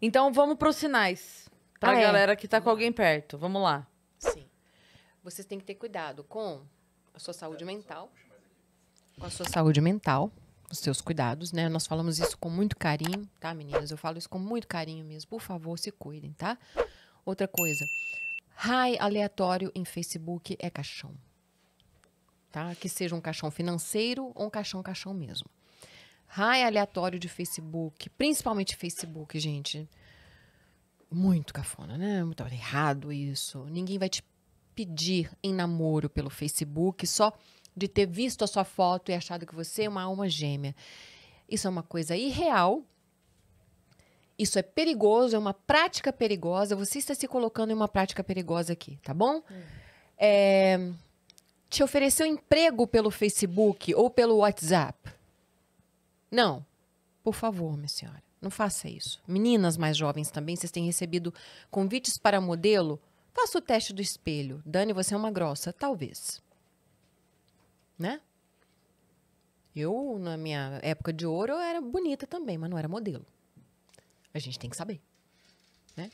Então vamos para os sinais. Para a ah, é. galera é. que está com alguém perto. Vamos lá. Sim. Vocês têm que ter cuidado com a sua saúde mental. Com a sua saúde mental. Os seus cuidados, né? Nós falamos isso com muito carinho, tá, meninas? Eu falo isso com muito carinho mesmo. Por favor, se cuidem, tá? Outra coisa. Raio aleatório em Facebook é caixão. Tá? Que seja um caixão financeiro ou um caixão caixão mesmo raio aleatório de Facebook, principalmente Facebook, gente. Muito cafona, né? Muito errado isso. Ninguém vai te pedir em namoro pelo Facebook só de ter visto a sua foto e achado que você é uma alma gêmea. Isso é uma coisa irreal. Isso é perigoso, é uma prática perigosa. Você está se colocando em uma prática perigosa aqui, tá bom? Hum. É, te ofereceu emprego pelo Facebook ou pelo WhatsApp? Não, por favor, minha senhora, não faça isso. Meninas mais jovens também, vocês têm recebido convites para modelo? Faça o teste do espelho. Dani, você é uma grossa, talvez. Né? Eu, na minha época de ouro, eu era bonita também, mas não era modelo. A gente tem que saber. Né?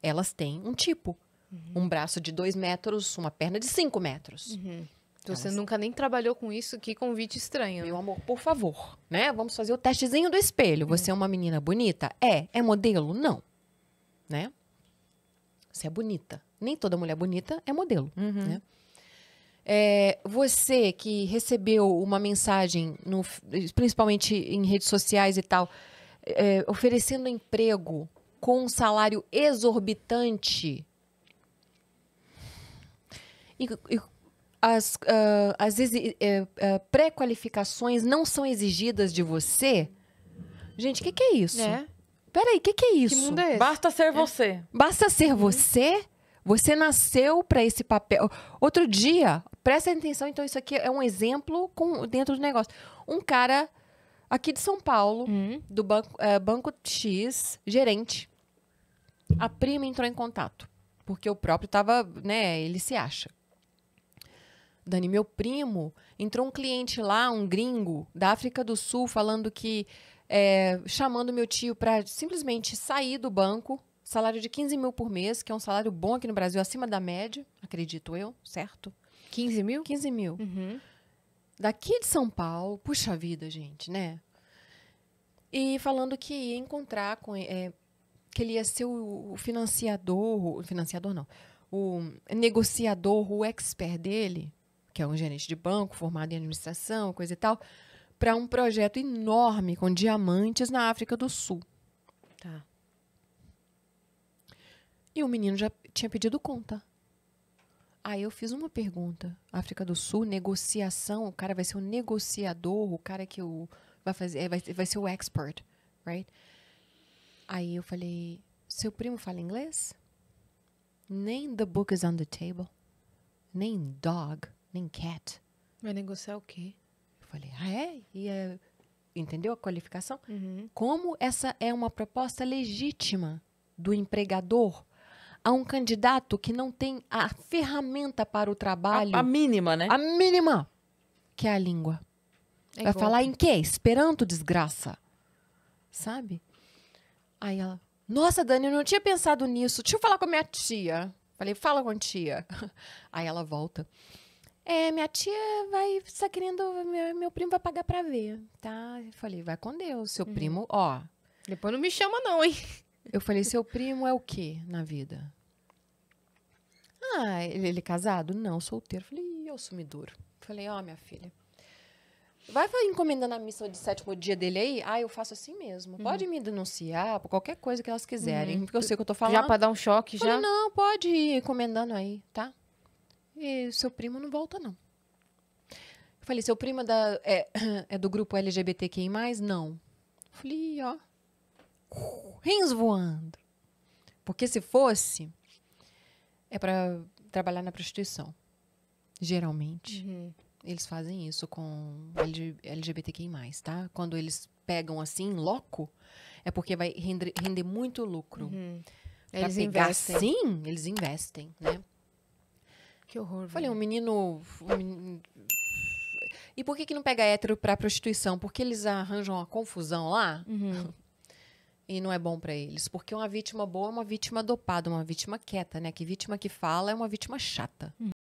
Elas têm um tipo. Uhum. Um braço de dois metros, uma perna de cinco metros. Uhum. Então, você nunca nem trabalhou com isso, que convite estranho. Meu né? amor, por favor, né? Vamos fazer o testezinho do espelho. Você é uma menina bonita? É. É modelo? Não. Né? Você é bonita. Nem toda mulher bonita é modelo, uhum. né? É, você que recebeu uma mensagem, no, principalmente em redes sociais e tal, é, oferecendo emprego com um salário exorbitante e, e as, uh, as uh, pré-qualificações não são exigidas de você. Gente, o que, que, é isso? É. Peraí, o que, que, é isso? Que mundo é esse? Basta ser é. você. Basta ser uhum. você? Você nasceu para esse papel. Outro dia, presta atenção, então isso aqui é um exemplo com, dentro do negócio. Um cara aqui de São Paulo, uhum. do banco, é, banco X, gerente. A prima entrou em contato, porque o próprio estava, né, ele se acha. Dani, meu primo, entrou um cliente lá, um gringo da África do Sul, falando que. É, chamando meu tio para simplesmente sair do banco, salário de 15 mil por mês, que é um salário bom aqui no Brasil, acima da média, acredito eu, certo? 15 mil? 15 mil. Uhum. Daqui de São Paulo, puxa vida, gente, né? E falando que ia encontrar com. É, que ele ia ser o, o financiador, o financiador não, o negociador, o expert dele, que é um gerente de banco formado em administração, coisa e tal, para um projeto enorme com diamantes na África do Sul. Tá. E o menino já tinha pedido conta. Aí eu fiz uma pergunta. África do Sul, negociação, o cara vai ser o um negociador, o cara que o vai fazer, é, vai, vai ser o expert, right? Aí eu falei, seu primo fala inglês? Nem the book is on the table. Nem dog nem cat. Vai negociar o quê? Eu falei, ah, é? E é... Entendeu a qualificação? Uhum. Como essa é uma proposta legítima do empregador a um candidato que não tem a ferramenta para o trabalho. A, a mínima, né? A mínima, que é a língua. É Vai igual. falar em quê? Esperanto, desgraça. Sabe? Aí ela, nossa, Dani, eu não tinha pensado nisso. Deixa eu falar com a minha tia. Falei, fala com a tia. Aí ela volta. É, minha tia vai, está querendo, meu, meu primo vai pagar para ver, tá? Eu falei, vai com Deus, seu uhum. primo, ó. Depois não me chama não, hein? Eu falei, seu primo é o quê na vida? Ah, ele, ele é casado? Não, solteiro. falei, e eu sumidouro? falei, ó, minha filha, vai, encomendando a missa de sétimo dia dele aí? Ah, eu faço assim mesmo. Uhum. Pode me denunciar por qualquer coisa que elas quiserem, uhum. porque eu sei o que eu tô falando. Já para dar um choque, já? Falei, não, pode ir encomendando aí, tá? E seu primo não volta, não. Eu falei, seu primo é, da, é, é do grupo LGBTQI? Não. Eu falei, ó. Rins voando. Porque se fosse, é para trabalhar na prostituição. Geralmente. Uhum. Eles fazem isso com LGBTQI, tá? Quando eles pegam assim, loco, é porque vai render, render muito lucro. Uhum. Pra eles pegar investem. sim, eles investem, né? Que horror. Falei, um menino, um menino. E por que, que não pega hétero pra prostituição? Porque eles arranjam uma confusão lá uhum. e não é bom para eles. Porque uma vítima boa é uma vítima dopada, uma vítima quieta, né? Que vítima que fala é uma vítima chata. Uhum.